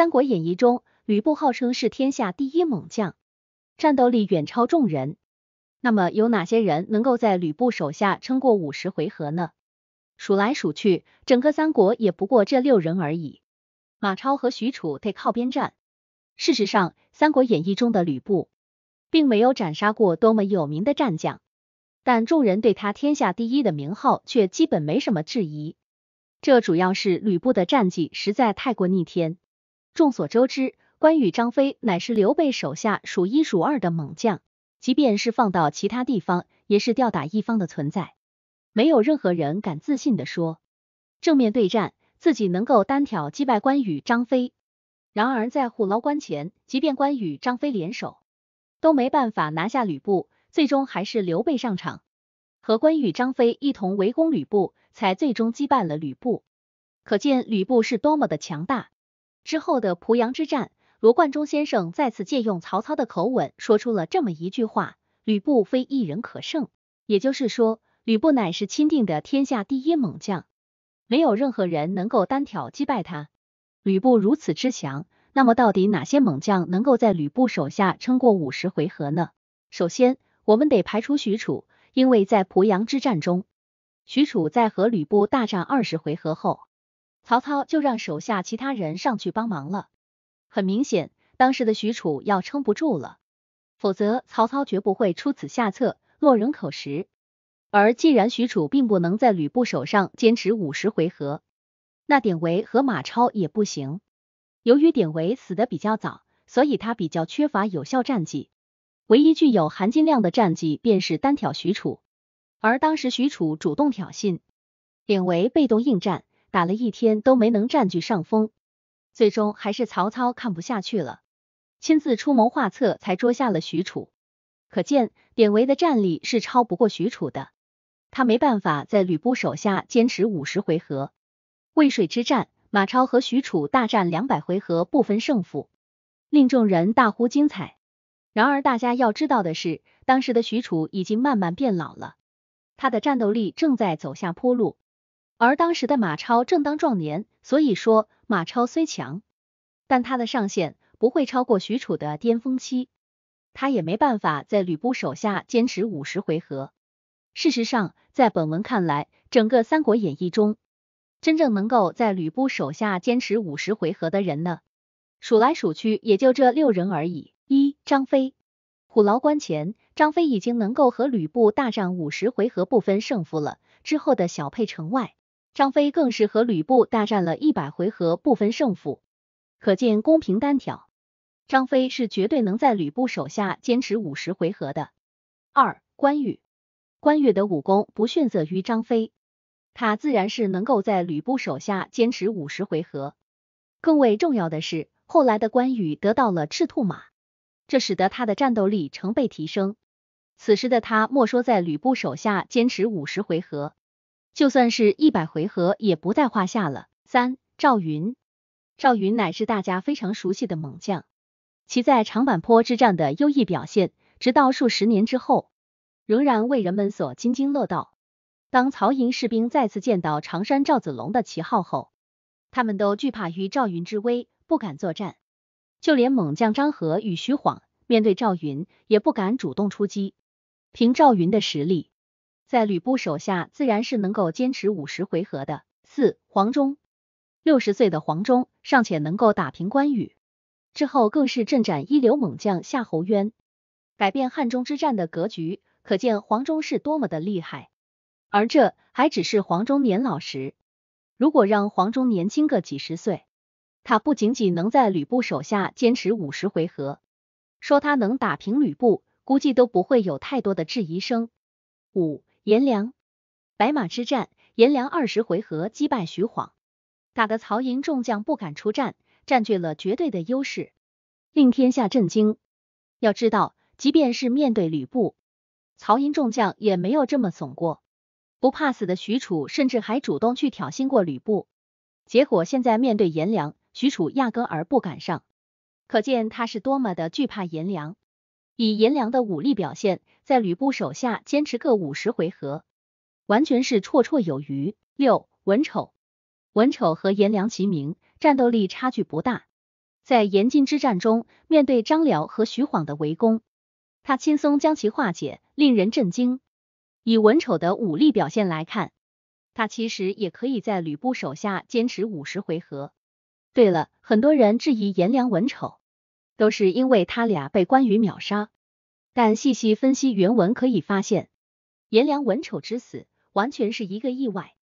三国演义中，吕布号称是天下第一猛将，战斗力远超众人。那么有哪些人能够在吕布手下撑过五十回合呢？数来数去，整个三国也不过这六人而已。马超和许褚得靠边站。事实上，三国演义中的吕布，并没有斩杀过多么有名的战将，但众人对他天下第一的名号却基本没什么质疑。这主要是吕布的战绩实在太过逆天。众所周知，关羽、张飞乃是刘备手下数一数二的猛将，即便是放到其他地方，也是吊打一方的存在。没有任何人敢自信的说，正面对战自己能够单挑击败关羽、张飞。然而在虎牢关前，即便关羽、张飞联手，都没办法拿下吕布，最终还是刘备上场，和关羽、张飞一同围攻吕布，才最终击败了吕布。可见吕布是多么的强大。之后的濮阳之战，罗贯中先生再次借用曹操的口吻说出了这么一句话：吕布非一人可胜。也就是说，吕布乃是钦定的天下第一猛将，没有任何人能够单挑击败他。吕布如此之强，那么到底哪些猛将能够在吕布手下撑过五十回合呢？首先，我们得排除许褚，因为在濮阳之战中，许褚在和吕布大战二十回合后。曹操就让手下其他人上去帮忙了。很明显，当时的许褚要撑不住了，否则曹操绝不会出此下策，落人口实。而既然许褚并不能在吕布手上坚持五十回合，那典韦和马超也不行。由于典韦死的比较早，所以他比较缺乏有效战绩，唯一具有含金量的战绩便是单挑许褚。而当时许褚主动挑衅，典韦被动应战。打了一天都没能占据上风，最终还是曹操看不下去了，亲自出谋划策才捉下了许褚。可见典韦的战力是超不过许褚的，他没办法在吕布手下坚持五十回合。渭水之战，马超和许褚大战两百回合不分胜负，令众人大呼精彩。然而大家要知道的是，当时的许褚已经慢慢变老了，他的战斗力正在走下坡路。而当时的马超正当壮年，所以说马超虽强，但他的上限不会超过许褚的巅峰期，他也没办法在吕布手下坚持五十回合。事实上，在本文看来，整个三国演义中，真正能够在吕布手下坚持五十回合的人呢，数来数去也就这六人而已。一张飞，虎牢关前，张飞已经能够和吕布大战五十回合不分胜负了，之后的小沛城外。张飞更是和吕布大战了一百回合不分胜负，可见公平单挑，张飞是绝对能在吕布手下坚持五十回合的。二，关羽，关羽的武功不逊色于张飞，他自然是能够在吕布手下坚持五十回合。更为重要的是，后来的关羽得到了赤兔马，这使得他的战斗力成倍提升。此时的他，莫说在吕布手下坚持五十回合。就算是一百回合也不在话下了。三，赵云，赵云乃是大家非常熟悉的猛将，其在长坂坡之战的优异表现，直到数十年之后，仍然为人们所津津乐道。当曹营士兵再次见到常山赵子龙的旗号后，他们都惧怕于赵云之威，不敢作战。就连猛将张合与徐晃面对赵云，也不敢主动出击。凭赵云的实力。在吕布手下，自然是能够坚持五十回合的。四黄忠，六十岁的黄忠尚且能够打平关羽，之后更是镇斩一流猛将夏侯渊，改变汉中之战的格局，可见黄忠是多么的厉害。而这还只是黄忠年老时，如果让黄忠年轻个几十岁，他不仅仅能在吕布手下坚持五十回合，说他能打平吕布，估计都不会有太多的质疑声。五。颜良，白马之战，颜良二十回合击败徐晃，打得曹营众将不敢出战，占据了绝对的优势，令天下震惊。要知道，即便是面对吕布，曹营众将也没有这么怂过。不怕死的许褚，甚至还主动去挑衅过吕布，结果现在面对颜良，许褚压根儿不敢上，可见他是多么的惧怕颜良。以颜良的武力表现，在吕布手下坚持个五十回合，完全是绰绰有余。六文丑，文丑和颜良齐名，战斗力差距不大。在延津之战中，面对张辽和徐晃的围攻，他轻松将其化解，令人震惊。以文丑的武力表现来看，他其实也可以在吕布手下坚持五十回合。对了，很多人质疑颜良、文丑。都是因为他俩被关羽秒杀，但细细分析原文可以发现，颜良文丑之死完全是一个意外。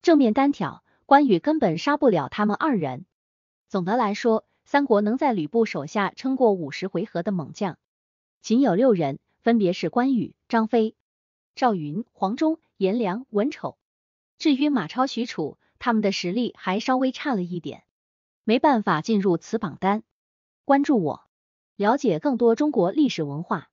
正面单挑，关羽根本杀不了他们二人。总的来说，三国能在吕布手下撑过五十回合的猛将，仅有六人，分别是关羽、张飞、赵云、黄忠、颜良、文丑。至于马超、许褚，他们的实力还稍微差了一点，没办法进入此榜单。关注我，了解更多中国历史文化。